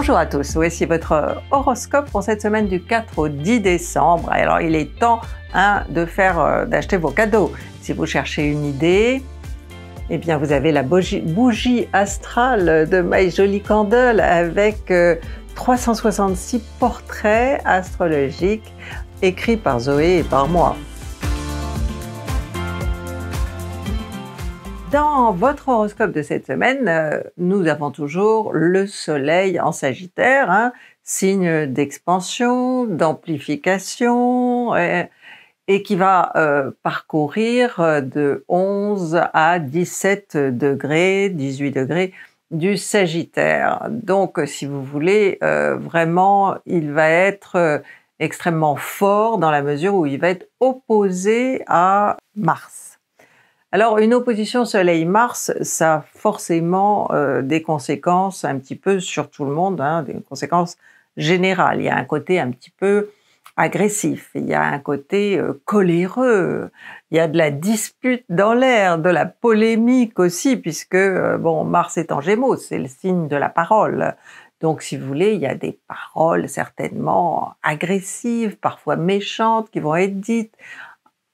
Bonjour à tous, voici votre horoscope pour cette semaine du 4 au 10 décembre. Alors il est temps hein, de faire euh, d'acheter vos cadeaux. Si vous cherchez une idée, eh bien vous avez la bougie, astrale de My Jolie Candle avec 366 euh, portraits astrologiques écrits par Zoé et par moi. Dans votre horoscope de cette semaine, euh, nous avons toujours le Soleil en Sagittaire, hein, signe d'expansion, d'amplification, euh, et, qui va euh, parcourir de 11 à 17 degrés, 18 degrés du Sagittaire. Donc, si vous voulez, vraiment, il va être extrêmement fort dans la mesure où il va être opposé à Mars. Alors, une opposition Soleil-Mars, ça a forcément euh, des conséquences un petit peu sur tout le monde, hein, des conséquences générales. Il y a un côté un petit peu agressif, il y a un côté euh, coléreux, il y a de la dispute dans l'air, de la polémique aussi, puisque euh, bon, Mars est en Gémeaux, c'est le signe de la parole. Donc, si vous voulez, il y a des paroles certainement agressives, parfois méchantes, qui vont être dites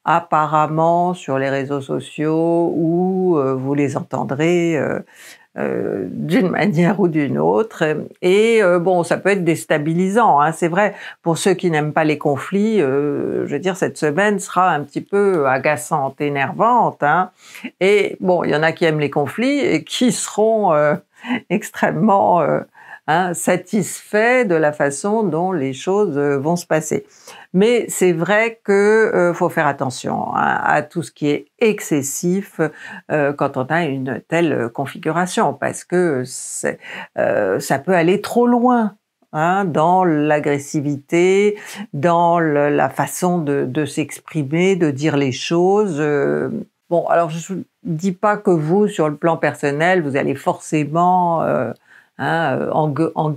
apparemment sur les réseaux sociaux où euh, vous les entendrez euh, euh, d'une manière ou d'une autre. Et bon, ça peut être déstabilisant, hein, c'est vrai. Pour ceux qui n'aiment pas les conflits, je veux dire, cette semaine sera un petit peu agaçante, énervante. Hein. Et bon, il y en a qui aiment les conflits et qui seront extrêmement Hein, satisfait de la façon dont les choses euh, vont se passer. Mais c'est vrai qu'il euh, faut faire attention hein, à tout ce qui est excessif euh, quand on a une telle configuration, parce que ça peut aller trop loin. Hein, dans l'agressivité, dans la façon de, s'exprimer, de dire les choses. bon, alors je ne dis pas que vous, sur le plan personnel, vous allez forcément Hein, euh, en, en,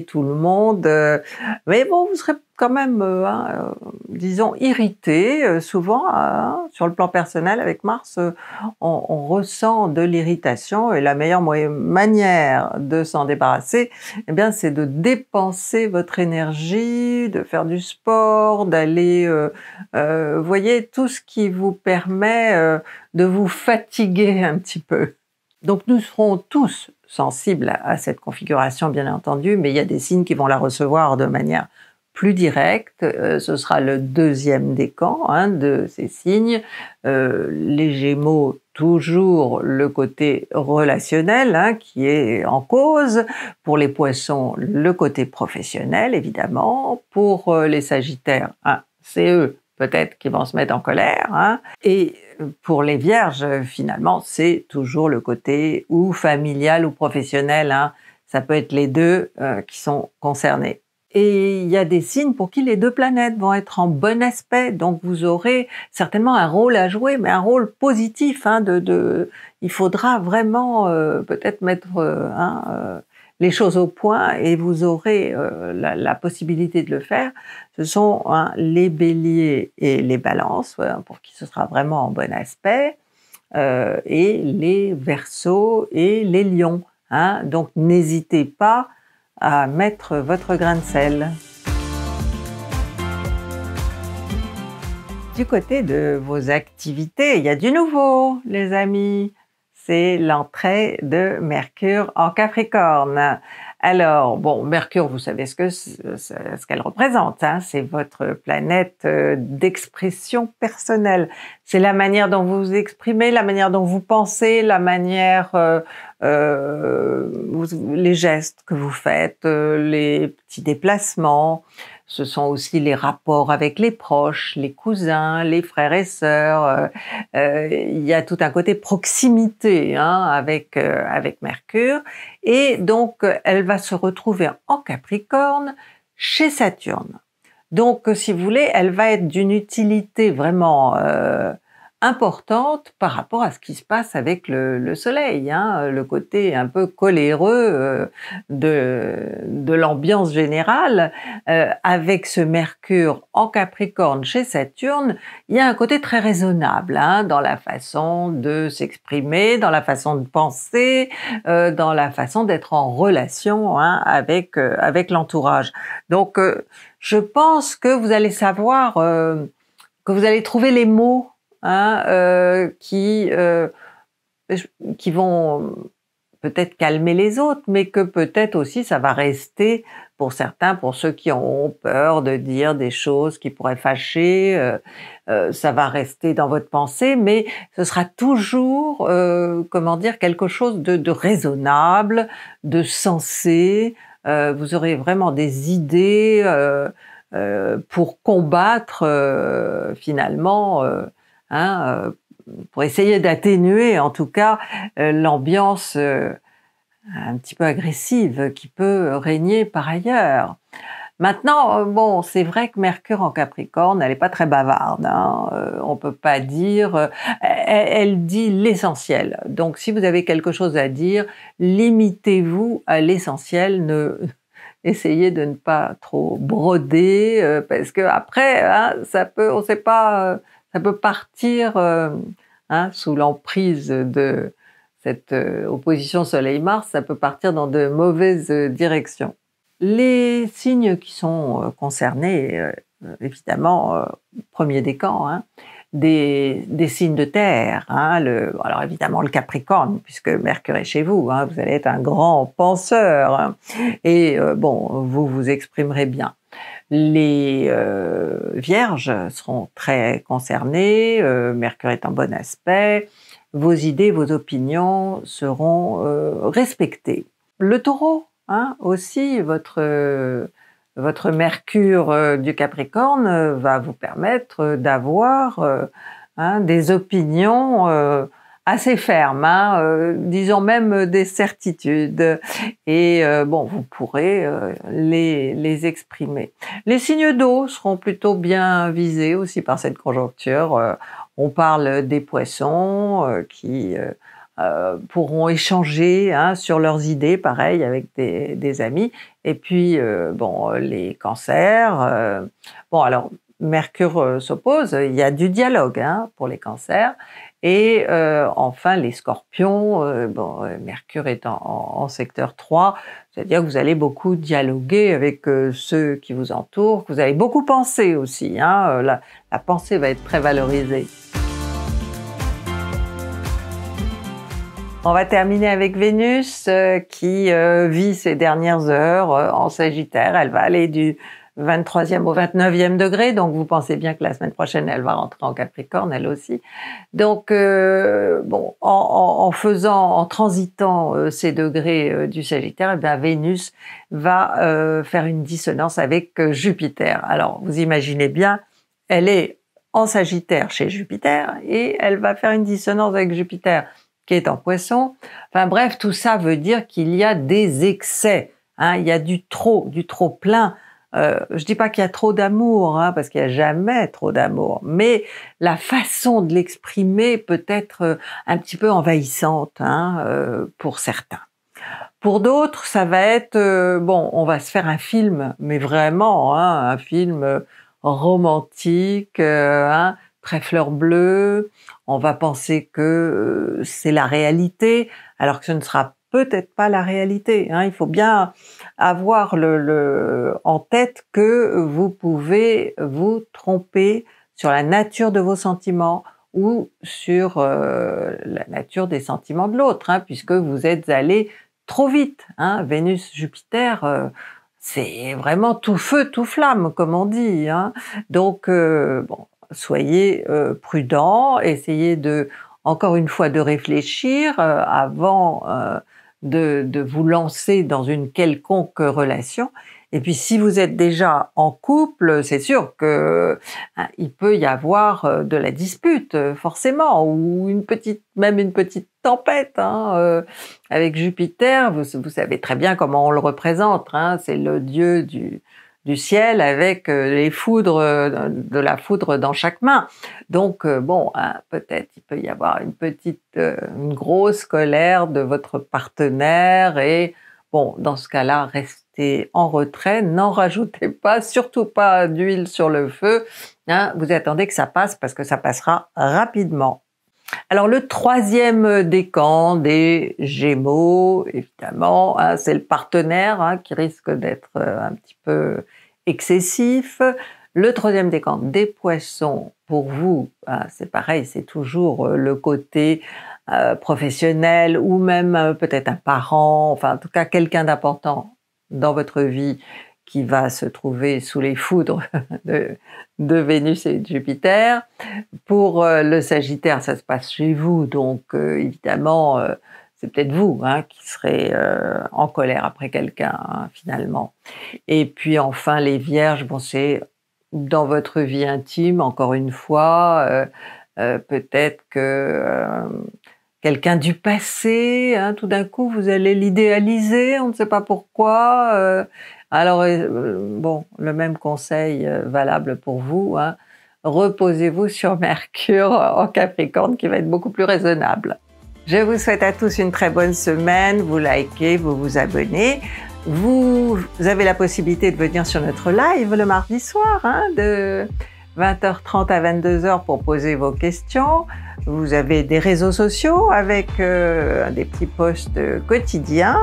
tout le monde. Euh, mais bon, vous serez quand même, euh, hein, disons, irrité. souvent, hein, sur le plan personnel, avec Mars, on, ressent de l'irritation et la meilleure manière de s'en débarrasser, eh bien, c'est de dépenser votre énergie, de faire du sport, d'aller, euh, voyez, tout ce qui vous permet de vous fatiguer un petit peu. Donc nous serons tous sensibles à cette configuration, bien entendu, mais il y a des signes qui vont la recevoir de manière plus directe. Euh, ce sera le deuxième décan hein, de ces signes. Euh, les Gémeaux, toujours le côté relationnel hein, qui est en cause. Pour les Poissons, le côté professionnel, évidemment. Pour euh, les Sagittaires, c'est eux peut-être qui vont se mettre en colère. Hein. Et pour les vierges, finalement, c'est toujours le côté ou familial ou professionnel. Hein. Ça peut être les deux euh, qui sont concernés. Et il y a des signes pour qui les deux planètes vont être en bon aspect. Donc vous aurez certainement un rôle à jouer, mais un rôle positif. Hein, de, il faudra vraiment euh, peut-être mettre euh, hein, les choses au point et vous aurez euh, la, possibilité de le faire. Ce sont hein, les béliers et les balances, pour qui ce sera vraiment en bon aspect, euh, et les versos et les lions. Hein. Donc n'hésitez pas à mettre votre grain de sel. Du côté de vos activités, il y a du nouveau, les amis c'est l'entrée de Mercure en Capricorne. Alors, bon, Mercure, vous savez ce que ce qu'elle représente, hein? c'est votre planète euh, d'expression personnelle. C'est la manière dont vous vous exprimez, la manière dont vous pensez, la manière, euh, euh, les gestes que vous faites, les petits déplacements ce sont aussi les rapports avec les proches, les cousins, les frères et sœurs. Euh, euh, il y a tout un côté proximité hein, avec, euh, avec Mercure. Et donc, elle va se retrouver en Capricorne chez Saturne. Donc, si vous voulez, elle va être d'une utilité vraiment importante par rapport à ce qui se passe avec le, soleil, hein, le côté un peu coléreux euh, de, l'ambiance générale. Euh, avec ce Mercure en Capricorne chez Saturne, il y a un côté très raisonnable hein, dans la façon de s'exprimer, dans la façon de penser, euh, dans la façon d'être en relation hein, avec, avec l'entourage. Donc, je pense que vous allez savoir, que vous allez trouver les mots Hein, euh, qui, euh, qui vont euh, peut-être calmer les autres, mais que peut-être aussi ça va rester pour certains, pour ceux qui ont peur de dire des choses qui pourraient fâcher, ça va rester dans votre pensée, mais ce sera toujours, comment dire, quelque chose de raisonnable, de sensé. vous aurez vraiment des idées pour combattre finalement Hein, euh, pour essayer d'atténuer en tout cas euh, l'ambiance euh, un petit peu agressive qui peut régner par ailleurs. Maintenant, bon, c'est vrai que Mercure en Capricorne, elle n'est pas très bavarde. on hein, ne on peut pas dire. elle, dit l'essentiel. Donc, si vous avez quelque chose à dire, limitez-vous à l'essentiel. Ne essayez de ne pas trop broder parce que après, hein, ça peut. On ne sait pas ça peut partir euh, hein, sous l'emprise de cette euh, opposition Soleil-Mars, ça peut partir dans de mauvaises euh, directions. Les signes qui sont concernés, évidemment, premier décan, hein, des, signes de terre. Hein, le, alors évidemment le Capricorne, puisque Mercure est chez vous, hein, vous allez être un grand penseur et bon, vous vous exprimerez bien. Les euh, vierges seront très concernées, euh, Mercure est en bon aspect, vos idées, vos opinions seront euh, respectées. Le taureau, hein, aussi, votre, votre Mercure du Capricorne va vous permettre d'avoir hein, des opinions assez ferme, hein, euh, disons même des certitudes. Et euh, bon, vous pourrez euh, les, exprimer. Les signes d'eau seront plutôt bien visés aussi par cette conjoncture. on parle des poissons qui pourront échanger hein, sur leurs idées, pareil, avec des, des amis. Et puis, bon, les cancers. bon, alors, Mercure euh, s'oppose, il y a du dialogue hein, pour les cancers. Et euh, enfin, les scorpions, euh, bon, Mercure est en, secteur 3, c'est-à-dire que vous allez beaucoup dialoguer avec ceux qui vous entourent, que vous allez beaucoup penser aussi. Hein, la, la pensée va être très valorisée. On va terminer avec Vénus qui vit ses dernières heures en Sagittaire. Elle va aller du 23e au 29e degré, donc vous pensez bien que la semaine prochaine, elle va rentrer en Capricorne, elle aussi. Donc, euh, bon, en, faisant, en transitant euh, ces degrés euh, du Sagittaire, eh bien, Vénus va faire une dissonance avec Jupiter. Alors, vous imaginez bien, elle est en Sagittaire chez Jupiter et elle va faire une dissonance avec Jupiter qui est en poisson. Enfin bref, tout ça veut dire qu'il y a des excès, hein, il y a du trop, du trop plein je euh, je dis pas qu'il y a trop d'amour, hein, parce qu'il y a jamais trop d'amour, mais la façon de l'exprimer peut être euh, un petit peu envahissante hein, euh, pour certains. Pour d'autres, ça va être bon, on va se faire un film, mais vraiment hein, un film romantique, hein, très fleur bleue. On va penser que c'est la réalité, alors que ce ne sera peut-être pas la réalité. Hein. Il faut bien avoir le, le, en tête que vous pouvez vous tromper sur la nature de vos sentiments ou sur euh, la nature des sentiments de l'autre, hein, puisque vous êtes allé trop vite. Hein. Vénus, Jupiter, euh, c'est vraiment tout feu, tout flamme, comme on dit. Hein. Donc, euh, bon, soyez prudent, essayez de, encore une fois, de réfléchir avant de, vous lancer dans une quelconque relation. Et puis si vous êtes déjà en couple, c'est sûr que hein, il peut y avoir euh, de la dispute euh, forcément, ou une petite, même une petite tempête. Hein, euh, avec Jupiter, vous, vous, savez très bien comment on le représente. Hein. c'est le dieu du, du ciel avec euh, les foudres euh, de la foudre dans chaque main. Donc euh, bon, hein, peut-être il peut y avoir une petite, une grosse colère de votre partenaire et bon, dans ce cas-là, restez en retrait, n'en rajoutez pas, surtout pas d'huile sur le feu. Hein. vous attendez que ça passe parce que ça passera rapidement. Alors le troisième euh, décan des Gémeaux, évidemment, hein, c'est le partenaire hein, qui risque d'être euh, un petit peu excessif. Le troisième décan des Poissons, pour vous, hein, c'est pareil, c'est toujours euh, le côté professionnel ou même peut-être un parent, enfin en tout cas quelqu'un d'important dans votre vie qui va se trouver sous les foudres de, Vénus et de Jupiter. Pour euh, le Sagittaire, ça se passe chez vous, donc euh, évidemment, euh, c'est peut-être vous hein, qui serez en colère après quelqu'un, hein, finalement. Et puis enfin, les Vierges, bon, c'est dans votre vie intime, encore une fois, peut-être que quelqu'un du passé, hein, tout d'un coup, vous allez l'idéaliser, on ne sait pas pourquoi, alors, euh, bon, le même conseil euh, valable pour vous. Hein. Reposez-vous sur Mercure en Capricorne qui va être beaucoup plus raisonnable. Je vous souhaite à tous une très bonne semaine. Vous likez, vous vous abonnez. Vous, avez la possibilité de venir sur notre live le mardi soir hein, de 20h30 à 22h pour poser vos questions. Vous avez des réseaux sociaux avec euh, des petits posts quotidiens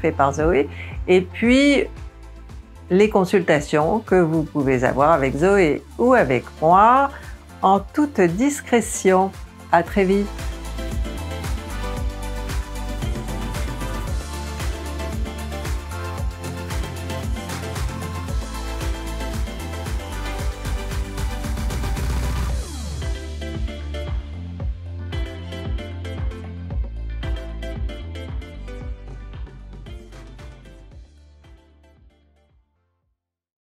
faits par Zoé. Et puis, les consultations que vous pouvez avoir avec Zoé ou avec moi en toute discrétion. À très vite!